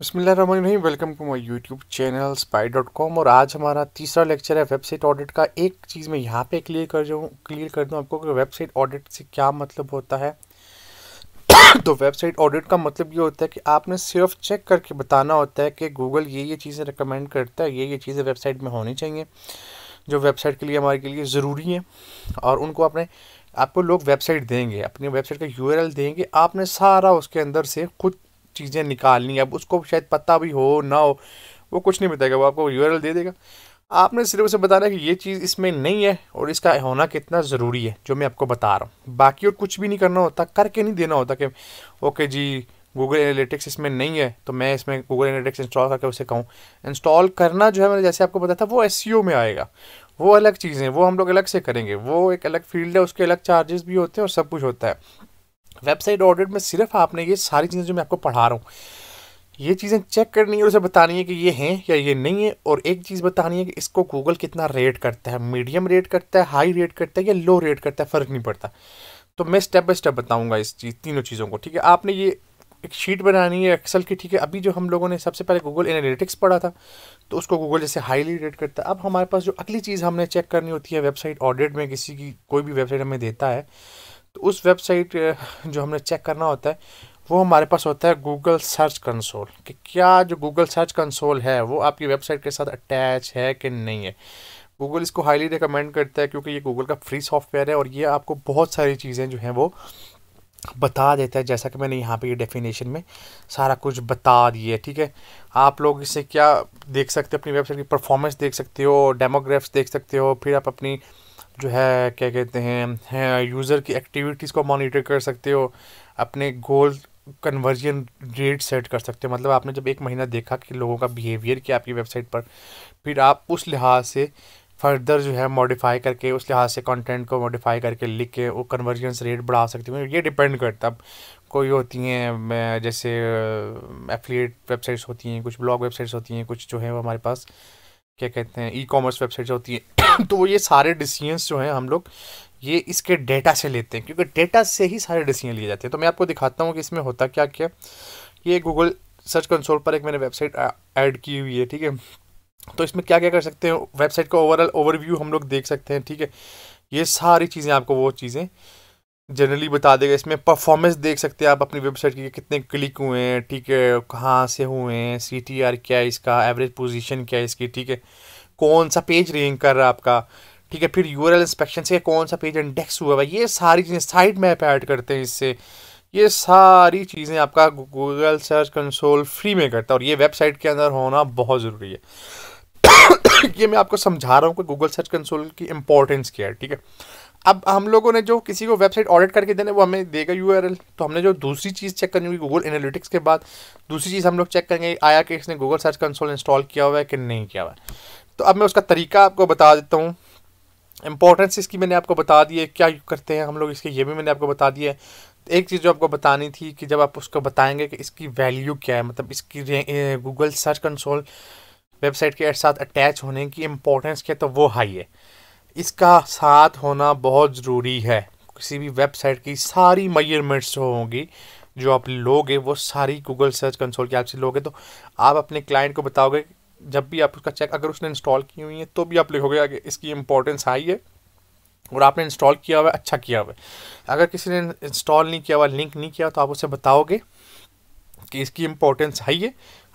बसमिल welcome to my YouTube channel spy dot com और आज हमारा तीसरा लेक्चर है वेबसाइट ऑडिट का एक चीज़ मैं यहाँ पे क्लियर कर जाऊँ क्लियर कर दूँ आपको कि वेबसाइट ऑडिट से क्या मतलब होता है तो वेबसाइट ऑडिट का मतलब ये होता है कि आपने सिर्फ चेक करके बताना होता है कि गूगल ये ये चीज़ें रिकमेंड करता है ये ये चीज़ें वेबसाइट में होनी चाहिए जो वेबसाइट के लिए हमारे के लिए ज़रूरी है और उनको आपने आपको लोग वेबसाइट देंगे अपनी वेबसाइट का यू देंगे आपने सारा उसके अंदर से खुद चीज़ें निकालनी है अब उसको शायद पता भी हो ना हो वो कुछ नहीं बताएगा वो आपको यू दे देगा आपने सिर्फ उसे बताना है कि ये चीज़ इसमें नहीं है और इसका होना कितना ज़रूरी है जो मैं आपको बता रहा हूँ बाकी और कुछ भी नहीं करना होता करके नहीं देना होता कि ओके जी गूगल एनालिटिक्स इसमें नहीं है तो मैं इसमें गूगल एनालिटिक्स इंस्टॉल करके उसे कहूँ इंस्टॉल करना जो है मैंने जैसे आपको बताया था वो एस e में आएगा वो अलग चीज़ें वो हम लोग अलग से करेंगे वो एक अलग फील्ड है उसके अलग चार्जेस भी होते हैं और सब कुछ होता है वेबसाइट ऑडिट में सिर्फ आपने ये सारी चीज़ें जो मैं आपको पढ़ा रहा हूँ ये चीज़ें चेक करनी है और उसे बतानी है कि ये हैं या ये नहीं है और एक चीज़ बतानी है कि इसको गूगल कितना रेट करता है मीडियम रेट करता है हाई रेट करता है या लो रेट करता है फ़र्क नहीं पड़ता तो मैं स्टेप बाय स्टेप बताऊंगा इस चीज़ तीनों चीज़ों को ठीक है आपने ये एक शीट बनानी है एक्सेल की ठीक है अभी जो हम लोगों ने सबसे पहले गूगल एनालिटिक्स पढ़ा था तो उसको गूगल जैसे हाईली रेट करता है अब हमारे पास जो अगली चीज़ हमने चेक करनी होती है वेबसाइट ऑडिट में किसी की कोई भी वेबसाइट हमें देता है तो उस वेबसाइट जो हमने चेक करना होता है वो हमारे पास होता है गूगल सर्च कंसोल कि क्या जो गूगल सर्च कंसोल है वो आपकी वेबसाइट के साथ अटैच है कि नहीं है गूगल इसको हाईली रिकमेंड करता है क्योंकि ये गूगल का फ्री सॉफ्टवेयर है और ये आपको बहुत सारी चीज़ें जो हैं वो बता देता है जैसा कि मैंने यहाँ पे ये डेफिनेशन में सारा कुछ बता दिया ठीक है आप लोग इसे क्या देख सकते हो अपनी वेबसाइट की परफॉर्मेंस देख सकते हो डेमोग्राफ्स देख सकते हो फिर आप अपनी जो है क्या कहते हैं यूज़र की एक्टिविटीज़ को मॉनिटर कर सकते हो अपने गोल कन्वर्जन रेट सेट कर सकते हो मतलब आपने जब एक महीना देखा कि लोगों का बिहेवियर क्या आपकी वेबसाइट पर फिर आप उस लिहाज से फर्दर जो है मॉडिफाई करके उस लिहाज से कंटेंट को मॉडिफाई करके लिख के वो कन्वर्जेंस रेट बढ़ा सकते हो ये डिपेंड करता अब कोई होती हैं जैसे एफिलिएट वेबसाइट्स होती हैं कुछ ब्लॉग वेबसाइट्स होती हैं कुछ जो है वो हमारे पास क्या कहते हैं ई कॉमर्स वेबसाइट जो होती है तो वो ये सारे डिसीजंस जो हैं हम लोग ये इसके डेटा से लेते हैं क्योंकि डेटा से ही सारे डिसीजन लिए जाते हैं तो मैं आपको दिखाता हूँ कि इसमें होता क्या क्या ये गूगल सर्च कंसोल पर एक मैंने वेबसाइट ऐड की हुई है ठीक है तो इसमें क्या क्या कर सकते हैं वेबसाइट का ओवरऑल ओवरव्यू हम लोग देख सकते हैं ठीक है ये सारी चीज़ें आपको वो चीज़ें जनरली बता देगा इसमें परफॉर्मेंस देख सकते हैं आप अपनी वेबसाइट के कितने क्लिक हुए हैं ठीक है कहाँ से हुए हैं सी टी आर क्या है इसका एवरेज पोजीशन क्या है इसकी ठीक है कौन सा पेज रैंक कर रहा है आपका ठीक है फिर यू आर एल इंस्पेक्शन से कौन सा पेज इंडेक्स हुआ है ये सारी चीज़ें साइट मैप ऐड करते हैं इससे ये सारी चीज़ें आपका गूगल सर्च कंसोल फ्री में करता है और ये वेबसाइट के अंदर होना बहुत ज़रूरी है ये मैं आपको समझा रहा हूँ कि गूगल सर्च कंसोल की इंपॉर्टेंस क्या है ठीक है अब हम लोगों ने जो किसी को वेबसाइट ऑडिट करके देने वो हमें देगा यू तो हमने जो दूसरी चीज़ चेक करनी होगी गूगल एनालिटिक्स के बाद दूसरी चीज़ हम लोग चेक करेंगे आया कि इसने गूगल सर्च कंसोल इंस्टॉल किया हुआ है कि नहीं किया हुआ है तो अब मैं उसका तरीका आपको बता देता हूँ इंपॉर्टेंस इसकी मैंने आपको बता दी है क्या करते हैं हम लोग इसके ये भी मैंने आपको बता दिया है एक चीज़ जो आपको बतानी थी कि जब आप उसको बताएंगे कि इसकी वैल्यू क्या है मतलब इसकी गूगल सर्च कंसोल वेबसाइट के साथ अटैच होने की इम्पोर्टेंस क्या है तो वो हाई है इसका साथ होना बहुत ज़रूरी है किसी भी वेबसाइट की सारी मयरमेंट्स जो होंगी जो आप लोगे वो सारी गूगल सर्च कंसोल की आपसे से लोगे तो आप अपने क्लाइंट को बताओगे जब भी आप उसका चेक अगर उसने इंस्टॉल की हुई है तो भी आप लिखोगे इसकी इंपॉर्टेंस आई है और आपने इंस्टॉल किया हुआ है अच्छा किया हुआ है अगर किसी ने इंस्टॉल नहीं किया हुआ लिंक नहीं किया तो आप उसे बताओगे कि इसकी इंपॉर्टेंस है ये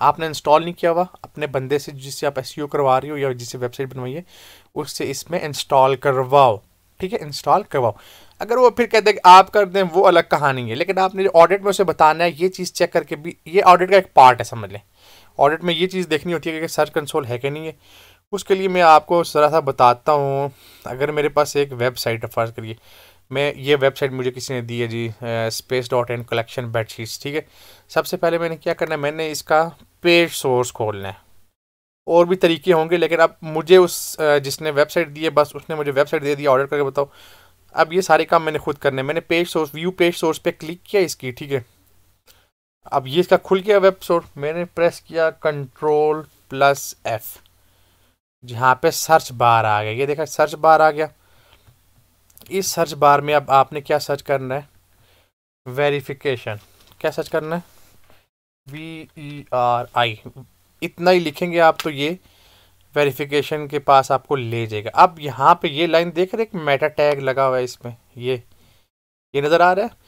आपने इंस्टॉल नहीं किया हुआ अपने बंदे से जिससे आप एस e करवा रही हो या जिससे वेबसाइट बनवाइए उससे इसमें इंस्टॉल करवाओ ठीक है इंस्टॉल करवाओ अगर वो फिर कहते हैं आप कर दें वो अलग कहानी है लेकिन आपने ऑडिट में उसे बताना है ये चीज़ चेक करके भी ये ऑडिट का एक पार्ट है समझ लें ऑडिट में ये चीज़ देखनी होती है कि सर्च कंसोल है कि नहीं है उसके लिए मैं आपको ज़रा सा बताता हूँ अगर मेरे पास एक वेबसाइट है फर्ज करिए मैं ये वेबसाइट मुझे किसी ने दी है G space dot and collection bedsheets ठीक है सबसे पहले मैंने क्या करना है मैंने इसका पेज सोर्स खोलना है और भी तरीके होंगे लेकिन अब मुझे उस जिसने वेबसाइट दी है बस उसने मुझे वेबसाइट दे दिया ऑर्डर करके बताओ अब ये सारे काम मैंने खुद करने मैंने page source view page source पे क्लिक किया इसकी ठीक है अब ये इसका खुल गया वेब सोर्स मैंने प्रेस किया कंट्रोल प्लस एफ़ जहाँ पे सर्च बार आ गया ये देखा सर्च बार आ गया इस सर्च बार में अब आपने क्या सर्च करना है वेरिफिकेशन क्या सर्च करना है वी ई आर आई इतना ही लिखेंगे आप तो ये वेरिफिकेशन के पास आपको ले जाएगा अब यहाँ पे ये लाइन देख रहे एक मेटा टैग लगा हुआ है इसमें ये ये नज़र आ रहा है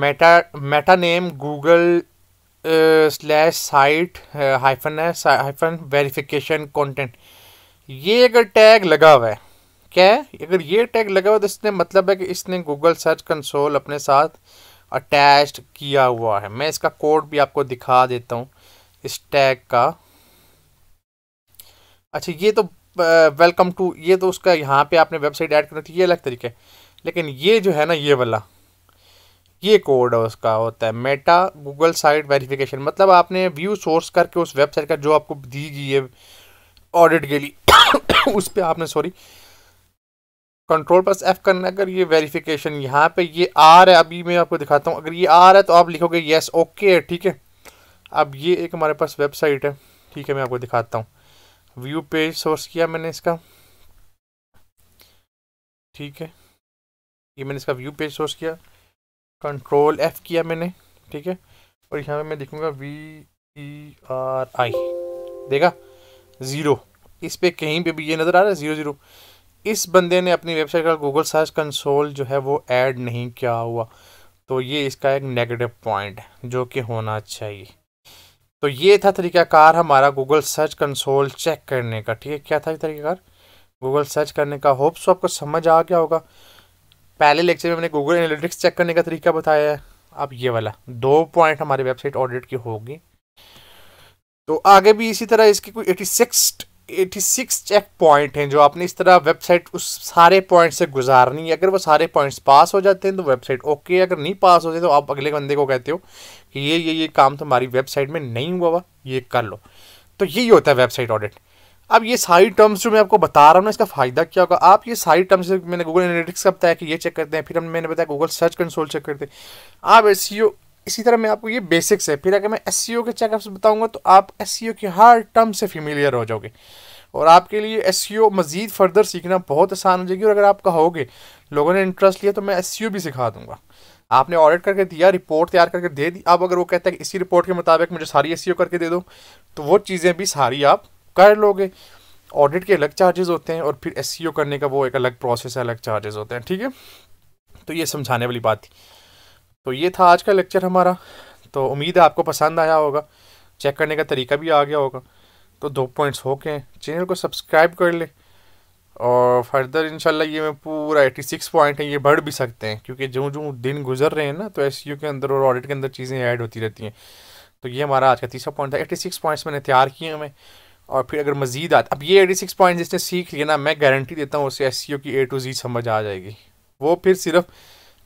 meta meta name Google slash site hyphen है हाइफन वेरिफिकेशन कंटेंट ये अगर टैग लगा हुआ है क्या है अगर ये टैग लगा हुआ तो इसने मतलब है कि इसने गूगल सर्च कंसोल अपने साथ अटैच किया हुआ है मैं इसका कोड भी आपको दिखा देता हूँ इस टैग का अच्छा ये तो वेलकम टू ये तो उसका यहाँ पे आपने वेबसाइट ऐड करना थी ये अलग तरीके लेकिन ये जो है ना ये वाला ये कोड है उसका होता है मेटा गूगल साइट वेरिफिकेशन मतलब आपने व्यू सोर्स करके उस वेबसाइट का जो आपको दी गई है ऑडिट के लिए उस पर आपने सॉरी कंट्रोल प्लस एफ करना अगर ये वेरिफिकेशन यहाँ पे ये आ रहा है अभी मैं आपको दिखाता हूँ अगर ये आ रहा है तो आप लिखोगे येस ओके है ठीक है अब ये एक हमारे पास वेबसाइट है ठीक है मैं आपको दिखाता हूँ व्यू पेज सोर्स किया मैंने इसका ठीक है ये मैंने इसका व्यू पेज सोर्स किया कंट्रोल एफ़ किया मैंने ठीक है और यहाँ पे मैं लिखूँगा V E e R I देखा ज़ीरो इस पर कहीं पर भी ये नज़र आ रहा है ज़ीरो ज़ीरो इस बंदे ने अपनी वेबसाइट का गूगल सर्च कंसोल जो है वो ऐड नहीं किया हुआ तो ये इसका एक नेगेटिव पॉइंट जो कि होना चाहिए तो ये था तरीकाकार हमारा गूगल सर्च कंसोल चेक करने का ठीक है क्या था तरीकाकार गूगल सर्च करने का होप्स तो आपको समझ आ गया होगा पहले लेक्चर में मैंने गूगल एनालिटिक्स चेक करने का तरीका बताया है अब ये वाला दो पॉइंट हमारी वेबसाइट ऑडिट की होगी तो आगे भी इसी तरह इसकी कोई eighty six eighty six check point हैं जो आपने इस तरह वेबसाइट उस सारे पॉइंट से गुजारनी है अगर वो सारे पॉइंट्स पास हो जाते हैं तो वेबसाइट ओके अगर नहीं पास होते तो आप अगले बंदे को कहते हो कि ये ये ये काम तुम्हारी वेबसाइट में नहीं हुआ हुआ ये कर लो तो यही होता है वेबसाइट ऑडिट अब ये सारी टर्म्स जो मैं आपको बता रहा हूँ ना इसका फ़ायदा क्या होगा आप ये सारी टर्म्स मैंने गूगल एनालिटिक्स का बताया कि ये चेक करते हैं फिर हम मैंने बताया गूगल सर्च कंसोल चेक करते हैं आप एस इसी तरह मैं आपको ये बेसिक्स है फिर अगर मैं एस e के चेकअप्स बताऊँगा तो आप एस e के हर टर्म से फेमिलियर हो जाओगे और आपके लिए एस e मज़ीद फर्दर सीखना बहुत आसान हो जाएगी और अगर आप कहोगे लोगों ने इंटरेस्ट लिया तो मैं एस भी सिखा दूँगा आपने ऑडिट करके दिया रिपोर्ट तैयार करके दे दी अब अगर वो कहता है कि इसी रिपोर्ट के मुताबिक मुझे सारी एस करके दे दो तो वो चीज़ें भी सारी आप कर लोगे ऑडिट के अलग चार्जेस होते हैं और फिर एस करने का वो एक अलग प्रोसेस है अलग चार्जेस होते हैं ठीक है तो ये समझाने वाली बात थी तो ये था आज का लेक्चर हमारा तो उम्मीद है आपको पसंद आया होगा चेक करने का तरीका भी आ गया होगा तो दो पॉइंट्स हो गए चैनल को सब्सक्राइब कर ले और फर्दर इंशाल्लाह ये मैं पूरा एटी सिक्स पॉइंट है ये बढ़ भी सकते हैं क्योंकि जो जो दिन गुजर रहे हैं ना तो एस के अंदर और ऑडिट के अंदर चीज़ें ऐड होती रहती हैं तो ये हमारा आज का तीसरा पॉइंट था एटी सिक्स पॉइंट्स मैंने तैयार किए हमें और फिर अगर मजीद आता अब ये एटी सिक्स पॉइंट जिसने सीख लिया ना मैं गारंटी देता हूँ उसे एस की ए टू जी समझ आ जाएगी वो फिर सिर्फ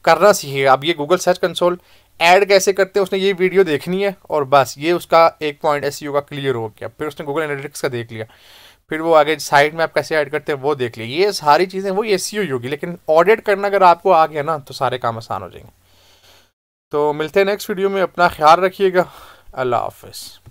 करना सीखिए अब ये गूगल सर्च कंसोल ऐड कैसे करते हैं उसने ये वीडियो देखनी है और बस ये उसका एक पॉइंट एस e का क्लियर हो गया फिर उसने गूगल एनालिटिक्स का देख लिया फिर वो आगे साइट में आप कैसे ऐड करते हैं वो देख लिया ये सारी चीज़ें वो एस सी e होगी लेकिन ऑडिट करना अगर आपको आ गया ना तो सारे काम आसान हो जाएंगे तो मिलते हैं नेक्स्ट वीडियो में अपना ख्याल रखिएगा अल्लाह हाफिज़